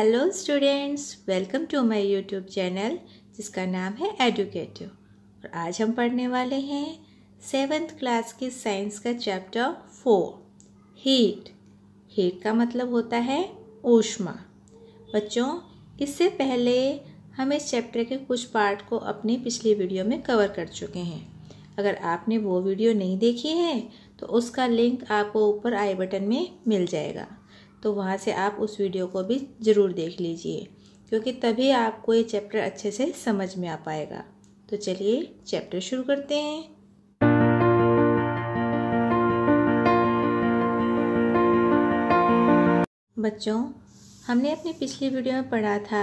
Hello students welcome to my YouTube channel जिसका नाम है एडुकेटिव और आज हम पढ़ने वाले हैं सेवेंथ क्लास के साइंस का चैप्टर फोर हीट हीट का मतलब होता है ऊष्मा बच्चों इससे पहले हम इस चैप्टर के कुछ पार्ट को अपनी पिछली वीडियो में कवर कर चुके हैं अगर आपने वो वीडियो नहीं देखी है तो उसका लिंक आपको ऊपर आई बटन में मिल जाएगा तो वहाँ से आप उस वीडियो को भी ज़रूर देख लीजिए क्योंकि तभी आपको ये चैप्टर अच्छे से समझ में आ पाएगा तो चलिए चैप्टर शुरू करते हैं बच्चों हमने अपनी पिछली वीडियो में पढ़ा था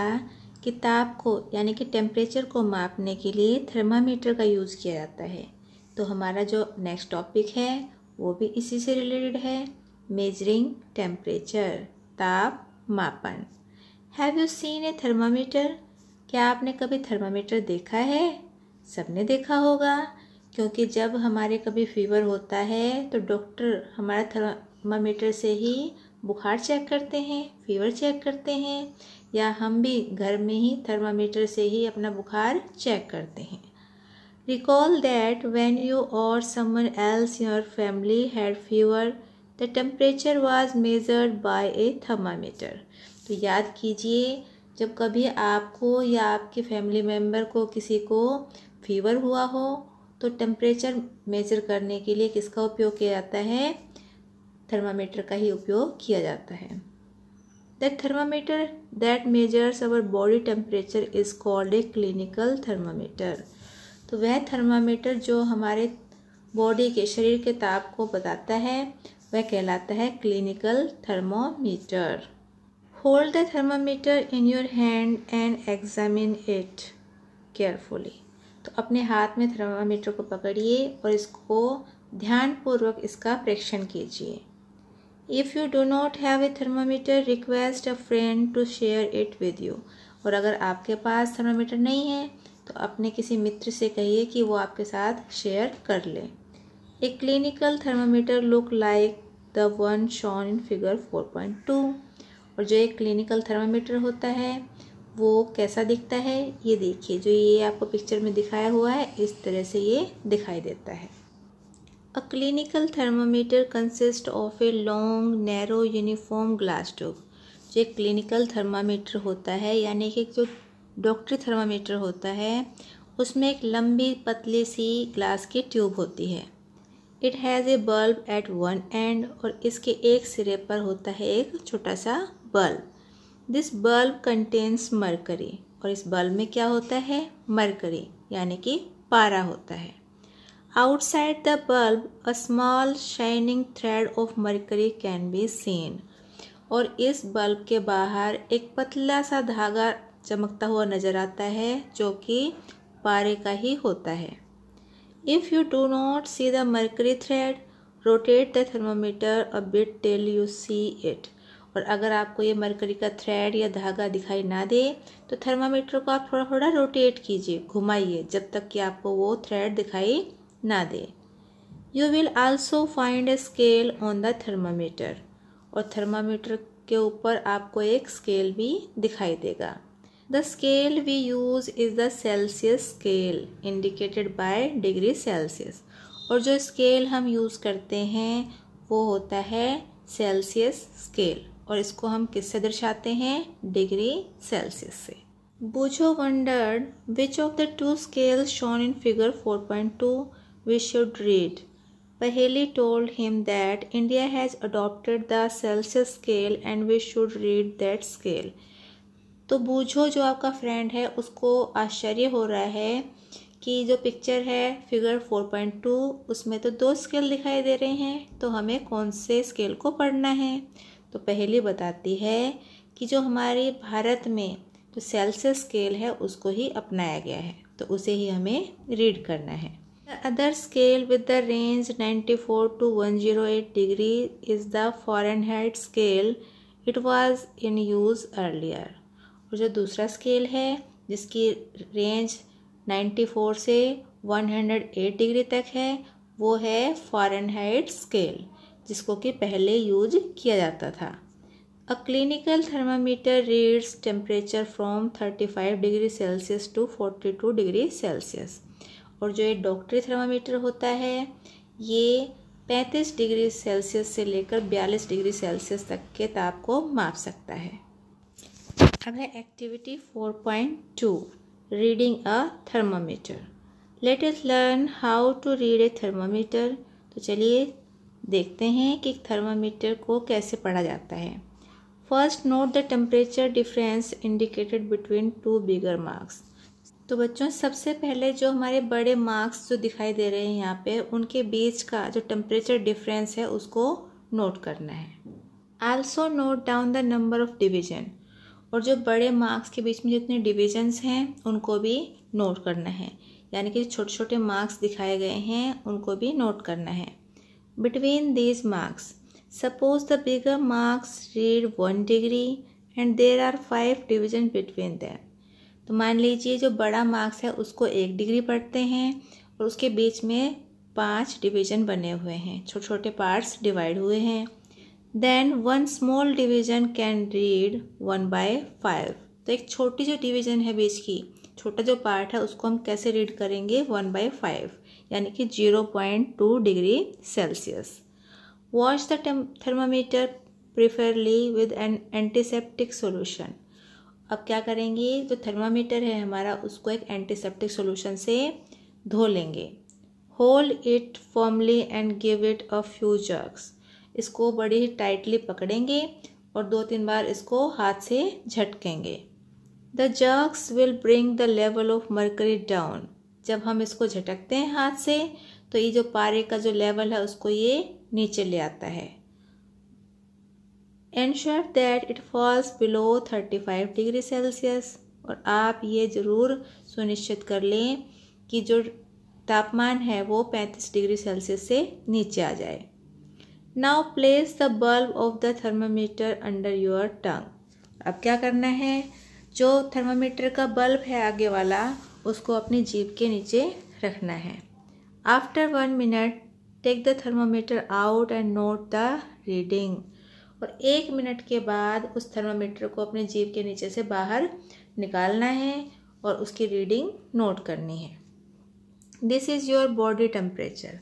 कि ताप को यानी कि टेम्परेचर को मापने के लिए थर्मामीटर का यूज़ किया जाता है तो हमारा जो नेक्स्ट टॉपिक है वो भी इसी से रिलेटेड है मेजरिंग टेम्परेचर ताप मापन have you seen a thermometer क्या आपने कभी थर्मामीटर देखा है सबने देखा होगा क्योंकि जब हमारे कभी फीवर होता है तो डॉक्टर हमारा थर्मामीटर से ही बुखार चेक करते हैं फीवर चेक करते हैं या हम भी घर में ही थर्मामीटर से ही अपना बुखार चेक करते हैं recall that when you or someone else your family had fever the temperature was measured by a thermometer तो याद कीजिए जब कभी आपको या आपके फैमिली मेम्बर को किसी को फीवर हुआ हो तो टेम्परेचर मेजर करने के लिए किसका उपयोग किया जाता है थर्मामीटर का ही उपयोग किया जाता है the thermometer that measures our body temperature is called a clinical thermometer तो वह थर्मामीटर जो हमारे बॉडी के शरीर के ताप को बताता है वह कहलाता है clinical thermometer hold the thermometer in your hand and examine it carefully तो अपने हाथ में थर्मामीटर को पकड़िए और इसको ध्यानपूर्वक इसका परीक्षण कीजिए if you do not have a thermometer request a friend to share it with you और अगर आपके पास थर्मामीटर नहीं है तो अपने किसी मित्र से कहिए कि वो आपके साथ शेयर कर लें A clinical thermometer look like the one shown in figure 4.2 और जो एक क्लिनिकल थर्मामीटर होता है वो कैसा दिखता है ये देखिए जो ये आपको पिक्चर में दिखाया हुआ है इस तरह से ये दिखाई देता है a clinical thermometer consist of a long narrow uniform glass tube जो एक क्लिनिकल थर्मामीटर होता है यानी कि जो डॉक्टरी थर्मामीटर होता है उसमें एक लंबी पतली सी ग्लास की ट्यूब होती है it has a bulb at one end और इसके एक सिरे पर होता है एक छोटा सा bulb this bulb contains mercury और इस बल्ब में क्या होता है मरकरी यानी कि पारा होता है outside the bulb a small shining thread of mercury can be seen और इस बल्ब के बाहर एक पतला सा धागा चमकता हुआ नज़र आता है जो कि पारे का ही होता है If you do not see the mercury thread, rotate the thermometer a bit till you see it. और अगर आपको ये मरकरी का थ्रेड या धागा दिखाई ना दे तो थर्मामीटर को आप थोड़ा थोड़ा रोटेट कीजिए घुमाइए जब तक कि आपको वो थ्रेड दिखाई ना दे you will also find a scale on the thermometer और थर्मामीटर के ऊपर आपको एक स्केल भी दिखाई देगा The scale we use is the Celsius scale indicated by degree Celsius. और जो स्केल हम यूज़ करते हैं वो होता है सेल्सियस स्केल और इसको हम किससे दर्शाते हैं डिग्री सेल्सियस से Boojho wondered which of the two scales shown in figure 4.2 we should read Paheli told him that India has adopted the Celsius scale and we should read that scale तो बूझो जो आपका फ्रेंड है उसको आश्चर्य हो रहा है कि जो पिक्चर है फिगर 4.2 उसमें तो दो स्केल दिखाई दे रहे हैं तो हमें कौन से स्केल को पढ़ना है तो पहली बताती है कि जो हमारे भारत में जो सेल्सियस स्केल है उसको ही अपनाया गया है तो उसे ही हमें रीड करना है other scale with the range 94 to 108 degree is the Fahrenheit scale it was in use earlier और जो दूसरा स्केल है जिसकी रेंज 94 से 108 डिग्री तक है वो है फॉरनहाइट स्केल जिसको कि पहले यूज किया जाता था a clinical thermometer reads temperature from 35 degree Celsius to 42 degree Celsius और जो ये डॉक्टरी थर्मामीटर होता है ये 35 डिग्री सेल्सियस से लेकर 42 डिग्री सेल्सियस तक के ताप को माप सकता है अब है activity two reading a thermometer let us learn how to read a thermometer तो चलिए देखते हैं कि थर्मामीटर को कैसे पढ़ा जाता है first note the temperature difference indicated between two bigger marks तो बच्चों सबसे पहले जो हमारे बड़े मार्क्स जो दिखाई दे रहे हैं यहाँ पे उनके बीच का जो टेम्परेचर डिफरेंस है उसको नोट करना है also note down the number of division और जो बड़े मार्क्स के बीच में जितने डिविजन्स हैं उनको भी नोट करना है यानी कि छोटे छोटे मार्क्स दिखाए गए हैं उनको भी नोट करना है between these marks suppose the bigger marks read one degree and there are five division between them तो मान लीजिए जो बड़ा मार्क्स है उसको एक डिग्री पढ़ते हैं और उसके बीच में पांच डिवीजन बने हुए हैं छोटे छोटे पार्ट्स डिवाइड हुए हैं then one small division can read one by five तो एक छोटी जो डिवीजन है बीच की छोटा जो पार्ट है उसको हम कैसे रीड करेंगे वन बाई फाइव यानी कि zero point two degree Celsius wash the thermometer preferably with an antiseptic solution अब क्या करेंगे जो थर्मामीटर है हमारा उसको एक एंटीसेप्टिक सोल्यूशन से धो लेंगे hold it firmly and give it a few jerks इसको बड़े ही टाइटली पकड़ेंगे और दो तीन बार इसको हाथ से झटकेंगे the jerks will bring the level of mercury down जब हम इसको झटकते हैं हाथ से तो ये जो पारे का जो लेवल है उसको ये नीचे ले आता है ensure that it falls below thirty five degree Celsius और आप ये ज़रूर सुनिश्चित कर लें कि जो तापमान है वो पैंतीस डिग्री सेल्सियस से नीचे आ जाए now place the bulb of the thermometer under your tongue अब क्या करना है जो थर्मामीटर का बल्ब है आगे वाला उसको अपनी जीप के नीचे रखना है after one minute take the thermometer out and note the reading और एक मिनट के बाद उस थर्मामीटर को अपने जीप के नीचे से बाहर निकालना है और उसकी रीडिंग नोट करनी है this is your body temperature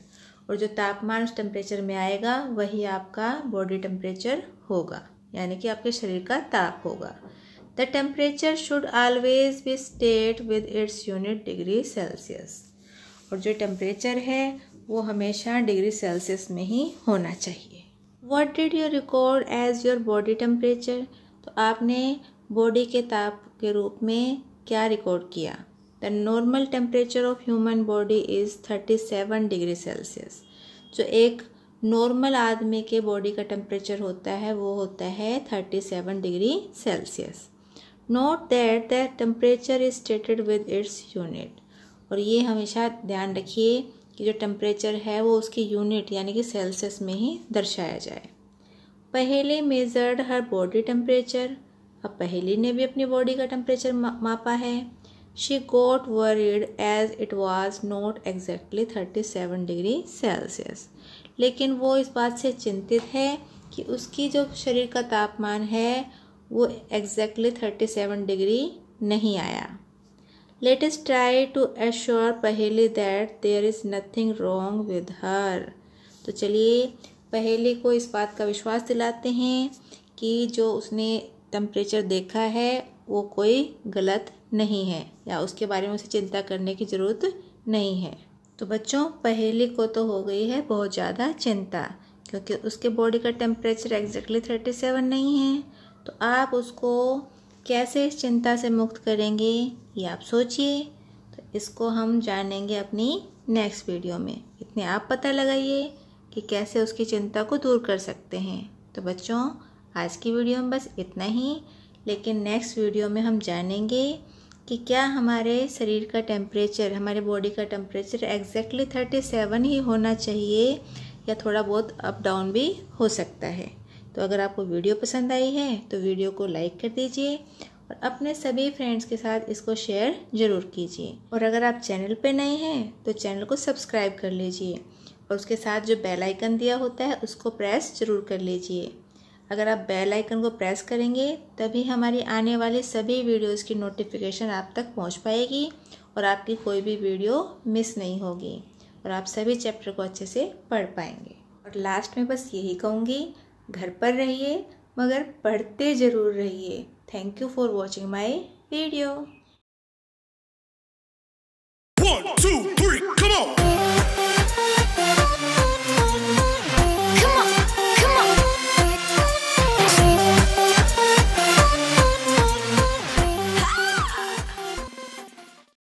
और जो तापमान उस टेम्परेचर में आएगा वही आपका बॉडी टेम्परेचर होगा यानी कि आपके शरीर का ताप होगा the temperature should always be state with its unit degree Celsius और जो टेम्परेचर है वो हमेशा डिग्री सेल्सियस में ही होना चाहिए what did you record as your body temperature तो आपने बॉडी के ताप के रूप में क्या रिकॉर्ड किया normal temperature of human body is thirty seven degree Celsius जो एक नॉर्मल आदमी के बॉडी का टेम्परेचर होता है वो होता है thirty seven degree Celsius note that the temperature is stated with its unit और ये हमेशा ध्यान रखिए कि जो टेम्परेचर है वो उसकी यूनिट यानी कि सेल्सियस में ही दर्शाया जाए पहले मेजर्ड हर बॉडी टेम्परेचर अब पहली ने भी अपनी बॉडी का टेम्परेचर मापा है she got worried as it was not exactly 37 degree celsius लेकिन वो इस बात से चिंतित है कि उसकी जो शरीर का तापमान है वो एग्जैक्टली थर्टी सेवन डिग्री नहीं आया लेटेस्ट ट्राई टू एश्योर पहेली that there is nothing wrong with her तो चलिए पहेली को इस बात का विश्वास दिलाते हैं कि जो उसने टम्परेचर देखा है वो कोई गलत नहीं है या उसके बारे में उसे चिंता करने की ज़रूरत नहीं है तो बच्चों पहेली को तो हो गई है बहुत ज़्यादा चिंता क्योंकि उसके बॉडी का टेम्परेचर एग्जैक्टली थर्टी सेवन नहीं है तो आप उसको कैसे इस चिंता से मुक्त करेंगे ये आप सोचिए तो इसको हम जानेंगे अपनी नेक्स्ट वीडियो में इतने आप पता लगाइए कि कैसे उसकी चिंता को दूर कर सकते हैं तो बच्चों आज की वीडियो में बस इतना ही लेकिन नेक्स्ट वीडियो में हम जानेंगे कि क्या हमारे शरीर का टेम्परेचर हमारे बॉडी का टेम्परेचर एग्जैक्टली थर्टी सेवन ही होना चाहिए या थोड़ा बहुत अप डाउन भी हो सकता है तो अगर आपको वीडियो पसंद आई है तो वीडियो को लाइक कर दीजिए और अपने सभी फ्रेंड्स के साथ इसको शेयर ज़रूर कीजिए और अगर आप चैनल पर नए हैं तो चैनल को सब्सक्राइब कर लीजिए और उसके साथ जो बेल आइकन दिया होता है उसको प्रेस ज़रूर कर लीजिए अगर आप बेल आइकन को प्रेस करेंगे तभी हमारी आने वाली सभी वीडियोस की नोटिफिकेशन आप तक पहुंच पाएगी और आपकी कोई भी वीडियो मिस नहीं होगी और आप सभी चैप्टर को अच्छे से पढ़ पाएंगे और लास्ट में बस यही कहूँगी घर पर रहिए मगर पढ़ते ज़रूर रहिए thank you for watching my video One, two, three, come on!